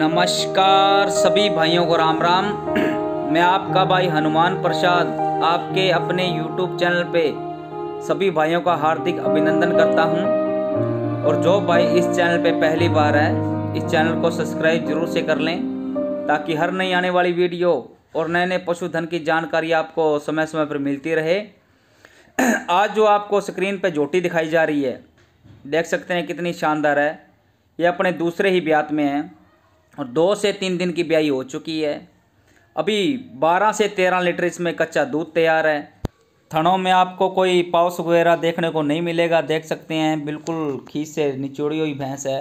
नमस्कार सभी भाइयों को राम राम मैं आपका भाई हनुमान प्रसाद आपके अपने YouTube चैनल पे सभी भाइयों का हार्दिक अभिनंदन करता हूँ और जो भाई इस चैनल पे पहली बार है इस चैनल को सब्सक्राइब जरूर से कर लें ताकि हर नई आने वाली वीडियो और नए नए पशुधन की जानकारी आपको समय समय पर मिलती रहे आज जो आपको स्क्रीन पर झोटी दिखाई जा रही है देख सकते हैं कितनी शानदार है ये अपने दूसरे ही ब्यात में है और दो से तीन दिन की ब्याई हो चुकी है अभी बारह से तेरह लीटर इसमें कच्चा दूध तैयार है थनों में आपको कोई पाउस वगैरह देखने को नहीं मिलेगा देख सकते हैं बिल्कुल खीस से निचोड़ी हुई भैंस है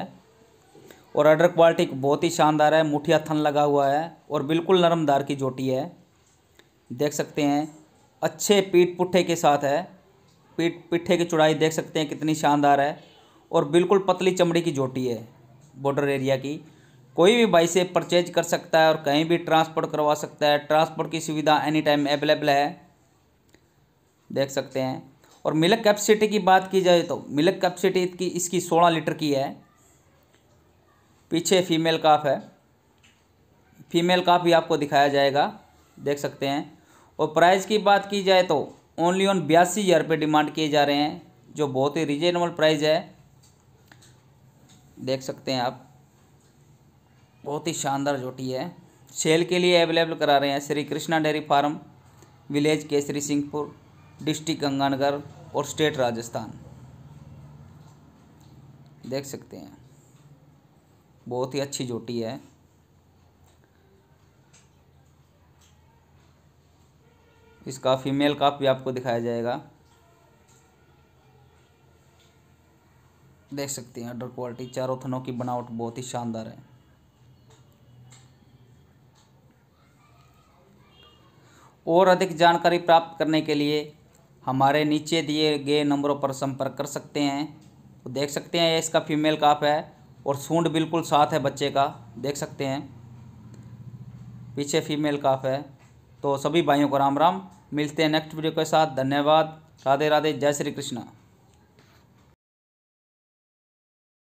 और अडर क्वालिटी बहुत ही शानदार है मुठिया थन लगा हुआ है और बिल्कुल नरमदार की जोटी है देख सकते हैं अच्छे पीठ पुट्ठे के साथ है पीठ पिट्ठे की चौड़ाई देख सकते हैं कितनी शानदार है और बिल्कुल पतली चमड़ी की जोटी है बॉर्डर एरिया की कोई भी भाई से परचेज कर सकता है और कहीं भी ट्रांसपोर्ट करवा सकता है ट्रांसपोर्ट की सुविधा एनी टाइम अवेलेबल है देख सकते हैं और मिल्क कैपेसिटी की बात की जाए तो मिल्क कैपेसिटी की इसकी सोलह लीटर की है पीछे फीमेल काफ है फीमेल काफ भी आपको दिखाया जाएगा देख सकते हैं और प्राइस की बात की जाए तो ओनली ऑन बयासी हज़ार रुपये डिमांड किए जा रहे हैं जो बहुत ही रिजनेबल प्राइस है देख सकते हैं आप बहुत ही शानदार जोटी है सेल के लिए अवेलेबल करा रहे हैं Shri Krishna dairy farm village Kesrisinghpur district Ganganagar और स्टेट राजस्थान देख सकते हैं बहुत ही अच्छी जोटी है इसका फीमेल काफ भी आपको दिखाया जाएगा देख सकते हैं अंडर क्वालिटी चारों थनों की बनावट बहुत ही शानदार है और अधिक जानकारी प्राप्त करने के लिए हमारे नीचे दिए गए नंबरों पर संपर्क कर सकते हैं तो देख सकते हैं इसका फीमेल काफ है और सूंड बिल्कुल साथ है बच्चे का देख सकते हैं पीछे फीमेल काफ है तो सभी भाइयों को राम राम मिलते हैं नेक्स्ट वीडियो के साथ धन्यवाद राधे राधे जय श्री कृष्णा